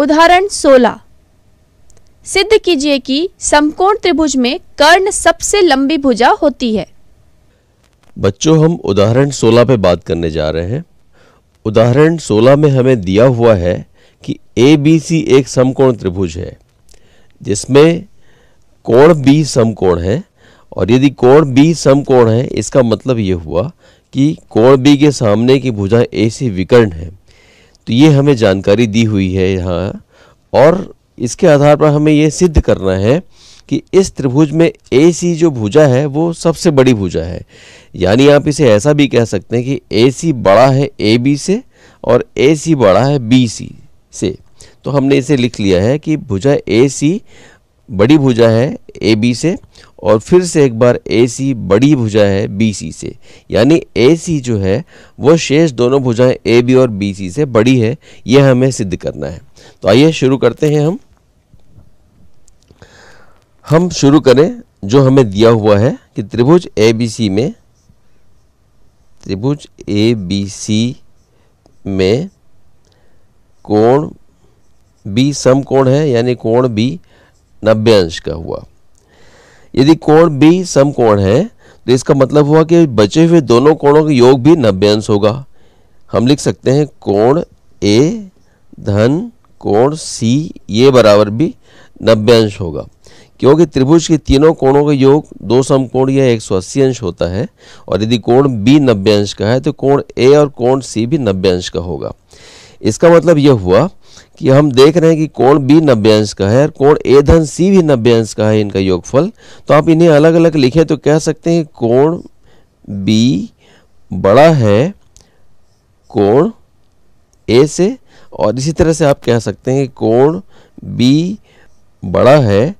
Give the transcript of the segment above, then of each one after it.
उदाहरण 16 सिद्ध कीजिए कि समकोण त्रिभुज में कर्ण सबसे लंबी भुजा होती है बच्चों हम उदाहरण 16 पे बात करने जा रहे हैं उदाहरण 16 में हमें दिया हुआ है कि ए बी सी एक समकोण त्रिभुज है जिसमें कोण बी समकोण है और यदि कोण बी समकोण है इसका मतलब ये हुआ कि कोण बी के सामने की भुजा ए सी विकर्ण है तो ये हमें जानकारी दी हुई है यहाँ और इसके आधार पर हमें ये सिद्ध करना है कि इस त्रिभुज में ए सी जो भुजा है वो सबसे बड़ी भुजा है यानी आप इसे ऐसा भी कह सकते हैं कि ए सी बड़ा है ए बी से और ए सी बड़ा है बी सी से तो हमने इसे लिख लिया है कि भुजा ए सी बड़ी भुजा है ए बी से और फिर से एक बार ए सी बड़ी भुजा है बी सी से यानी ए सी जो है वो शेष दोनों भुजाएं ए बी और बी सी से बड़ी है ये हमें सिद्ध करना है तो आइए शुरू करते हैं हम हम शुरू करें जो हमें दिया हुआ है कि त्रिभुज ए बी सी में त्रिभुज ए बी सी में कोण बी समकोण है यानी कोण बी नब्बे अंश का हुआ यदि कोण बी कोण है तो इसका मतलब हुआ कि बचे हुए दोनों कोणों का योग भी नब्बे अंश होगा हम लिख सकते हैं कोण ए धन कोण सी ये बराबर भी नब्बे अंश होगा क्योंकि त्रिभुज के तीनों कोणों का योग दो समकोण या एक अंश होता है और यदि कोण बी नब्बे अंश का है तो कोण ए और कोण सी भी नब्बे अंश का होगा इसका मतलब यह हुआ कि हम देख रहे हैं कि कोण बी नब्बे अंश का है और कोण ए धन सी भी नब्बे अंश का है इनका योगफल तो आप इन्हें अलग अलग लिखें तो कह सकते हैं कोण बी बड़ा है कोण ए से और इसी तरह से आप कह सकते हैं कोण बी बड़ा है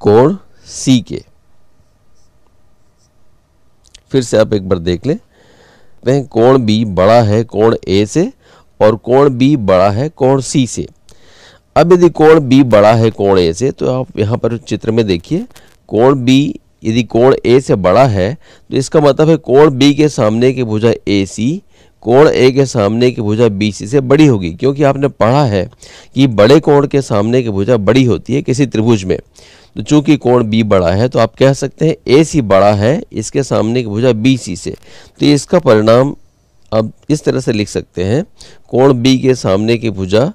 कोण सी के फिर से आप एक बार देख लें कोण बी बड़ा है कोण ए से और कोण बी बड़ा है कोण सी से अब यदि कोण बी बड़ा है कोण ए से तो आप यहाँ पर चित्र में देखिए कोण बी यदि कोण ए से बड़ा है तो इसका मतलब है कोण बी के सामने की भुजा ए सी कोण ए के सामने की भुजा बी सी से बड़ी होगी क्योंकि आपने पढ़ा है कि बड़े कोण के सामने की भुजा बड़ी होती है किसी त्रिभुज में तो चूंकि कोण बी बड़ा है तो आप कह सकते हैं ए सी बड़ा है इसके सामने की भुजा बी सी से तो इसका परिणाम अब इस तरह से लिख सकते हैं कोण बी के सामने की भुजा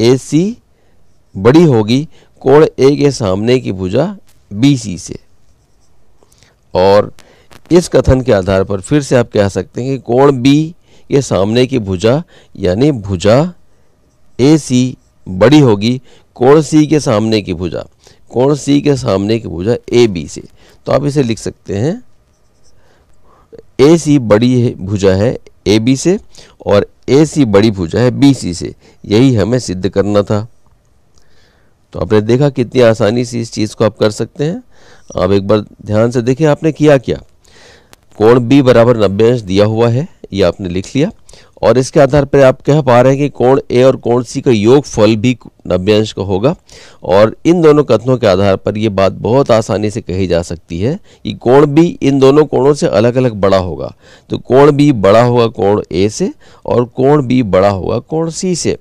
ए सी बड़ी होगी कोण ए के सामने की भुजा बी सी से और इस कथन के आधार पर फिर से आप कह सकते हैं कि कोण बी के सामने की भुजा यानी भुजा ए सी बड़ी होगी कोण सी के सामने की भुजा कोण सी के सामने की भुजा ए बी से तो आप इसे लिख सकते हैं ए सी बड़ी भुजा है ए बी से और ए सी बड़ी भुजा है बी सी से यही हमें सिद्ध करना था तो आपने देखा कितनी आसानी से इस चीज़ को आप कर सकते हैं आप एक बार ध्यान से देखें आपने किया क्या कोण बी बराबर नब्बे अंश दिया हुआ है ये आपने लिख लिया और इसके आधार पर आप कह पा रहे हैं कि कोण ए और कोण सी का योग फल भी नब्बे अंश का होगा और इन दोनों कथनों के आधार पर यह बात बहुत आसानी से कही जा सकती है कि कोण भी इन दोनों कोणों से अलग अलग बड़ा होगा तो कोण भी बड़ा होगा कोण ए से और कोण भी बड़ा होगा कोण सी से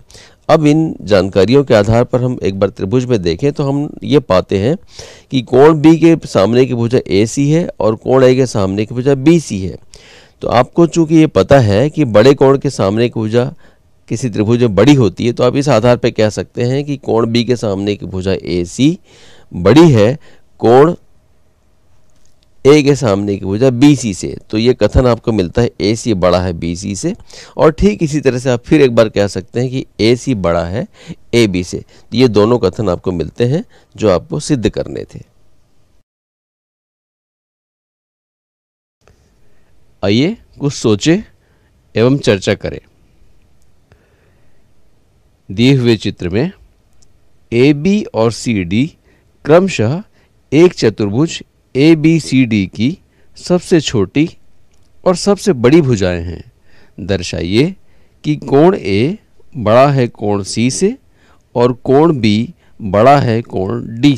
अब इन जानकारियों के आधार पर हम एक बार त्रिभुज में देखें तो हम ये पाते हैं कि कोण बी के सामने की भुजा ए सी है और कोण ए के सामने की भुजा बी सी है तो आपको चूंकि ये पता है कि बड़े कोण के सामने की भुजा किसी त्रिभुज में बड़ी होती है तो आप इस आधार पर कह सकते हैं कि कोण बी के सामने की भुजा ए सी बड़ी है कोण ए के सामने की भुजा बी सी से तो ये कथन आपको मिलता है ए सी बड़ा है बी सी से और ठीक इसी तरह से आप फिर एक बार कह सकते हैं कि ए सी बड़ा है ए बी से तो ये दोनों कथन आपको मिलते हैं जो आपको सिद्ध करने थे आइए कुछ सोचे एवं चर्चा करें दिए हुए चित्र में ए बी और सी डी क्रमशः एक चतुर्भुज ए बी सी डी की सबसे छोटी और सबसे बड़ी भुजाएं हैं दर्शाइए कि कोण ए बड़ा है कोण सी से और कोण बी बड़ा है कोण डी